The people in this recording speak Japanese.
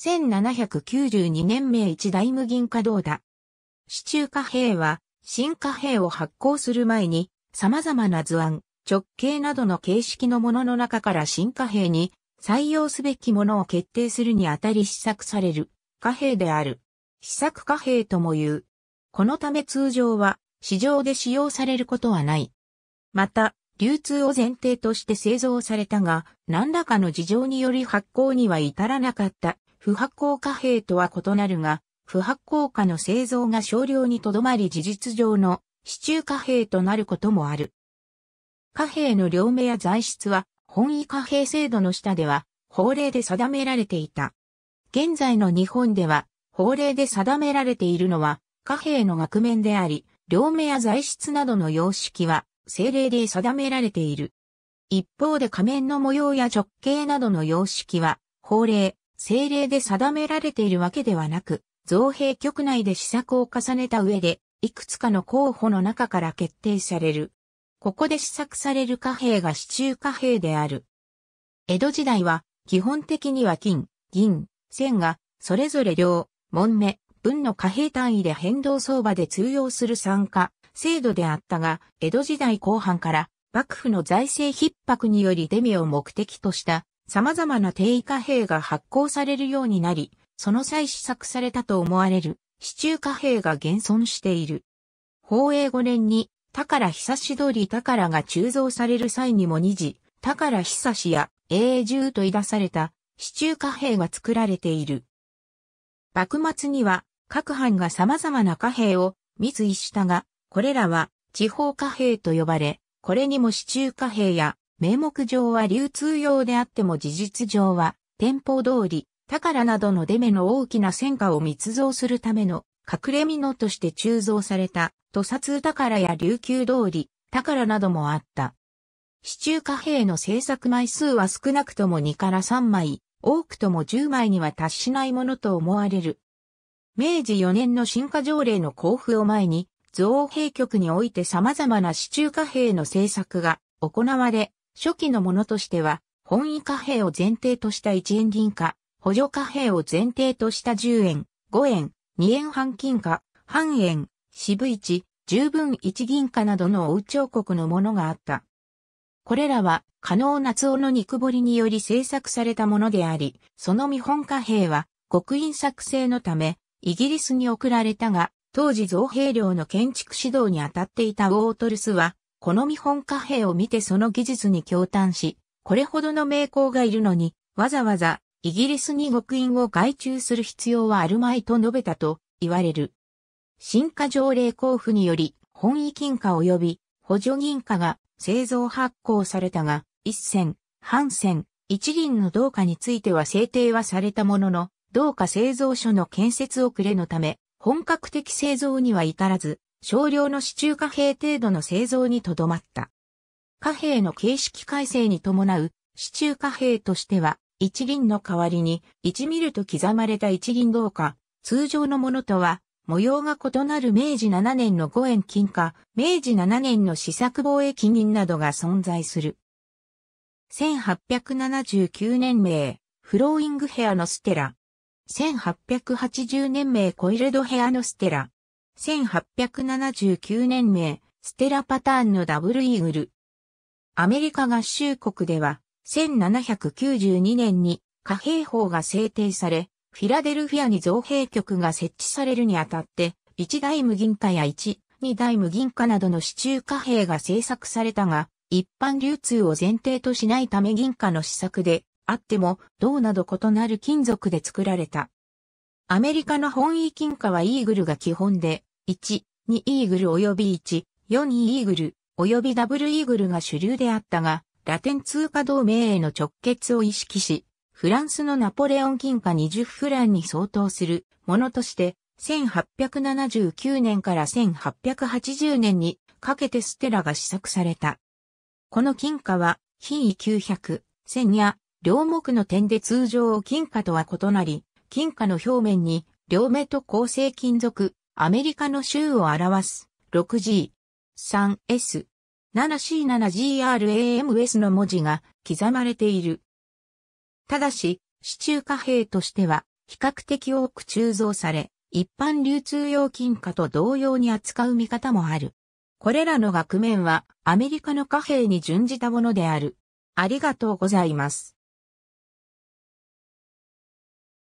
1792年名一大無銀稼働だ。市中貨幣は、新貨幣を発行する前に、様々な図案、直径などの形式のものの中から新貨幣に採用すべきものを決定するにあたり試作される貨幣である。試作貨幣とも言う。このため通常は市場で使用されることはない。また、流通を前提として製造されたが、何らかの事情により発行には至らなかった不発酵貨幣とは異なるが、不発酵貨の製造が少量にとどまり事実上の市中貨幣となることもある。貨幣の両目や材質は本位貨幣制度の下では法令で定められていた。現在の日本では法令で定められているのは貨幣の額面であり、両目や材質などの様式は政令で定められている。一方で仮面の模様や直径などの様式は法令、政令で定められているわけではなく、造幣局内で施策を重ねた上で、いくつかの候補の中から決定される。ここで施策される貨幣が市中貨幣である。江戸時代は、基本的には金、銀、銭が、それぞれ両、門目、分の貨幣単位で変動相場で通用する参加、制度であったが、江戸時代後半から、幕府の財政逼迫によりデミを目的とした様々な定位貨幣が発行されるようになり、その際試作されたと思われる、市中貨幣が現存している。宝永5年に、宝久し通り宝が鋳造される際にも二次、宝久しや永住とい出された、市中貨幣が作られている。幕末には、各藩が様々な貨幣を密意したが、これらは地方貨幣と呼ばれ、これにも市中貨幣や名目上は流通用であっても事実上は、店舗通り、宝などの出目の大きな戦果を密造するための隠れ蓑として鋳造された、土札通宝や琉球通り、宝などもあった。市中貨幣の制作枚数は少なくとも2から3枚、多くとも10枚には達しないものと思われる。明治4年の新化条例の交付を前に、造幣局において様々な市中貨幣の制作が行われ、初期のものとしては、本位貨幣を前提とした1円銀貨、補助貨幣を前提とした10円、5円、2円半金貨、半円、渋一、十分一銀貨などの王朝国のものがあった。これらは、加納夏夫の肉彫りにより制作されたものであり、その見本貨幣は、極印作成のため、イギリスに送られたが、当時造幣量の建築指導に当たっていたウォートルスは、この見本貨幣を見てその技術に驚嘆し、これほどの名工がいるのに、わざわざイギリスに極印を外注する必要はあるまいと述べたと言われる。新化条例交付により、本位金貨及び補助銀貨が製造発行されたが、一銭、半銭、一銀の銅貨については制定はされたものの、銅貨製造所の建設遅れのため、本格的製造には至らず、少量の市中貨幣程度の製造にとどまった。貨幣の形式改正に伴う市中貨幣としては、一銀の代わりに一ミルと刻まれた一銀銅貨、通常のものとは模様が異なる明治7年の5円金貨、明治7年の試作貿易銀などが存在する。1879年名、フローイングヘアのステラ。1880年名コイルドヘアのステラ。1879年名、ステラパターンのダブルイーグル。アメリカ合衆国では、1792年に貨幣法が制定され、フィラデルフィアに造幣局が設置されるにあたって、1大無銀貨や1、2大無銀貨などの市中貨幣が制作されたが、一般流通を前提としないため銀貨の施策で、あっても、銅など異なる金属で作られた。アメリカの本位金貨はイーグルが基本で、1、2イーグル及び1、4イーグル及びダブルイーグルが主流であったが、ラテン通貨同盟への直結を意識し、フランスのナポレオン金貨20フランに相当するものとして、1879年から1880年にかけてステラが試作された。この金貨は、品位900、1000や両目の点で通常金貨とは異なり、金貨の表面に両目と構成金属、アメリカの州を表す 6G、3S、7C7GRAMS の文字が刻まれている。ただし、市中貨幣としては比較的多く鋳造され、一般流通用金貨と同様に扱う見方もある。これらの額面はアメリカの貨幣に準じたものである。ありがとうございます。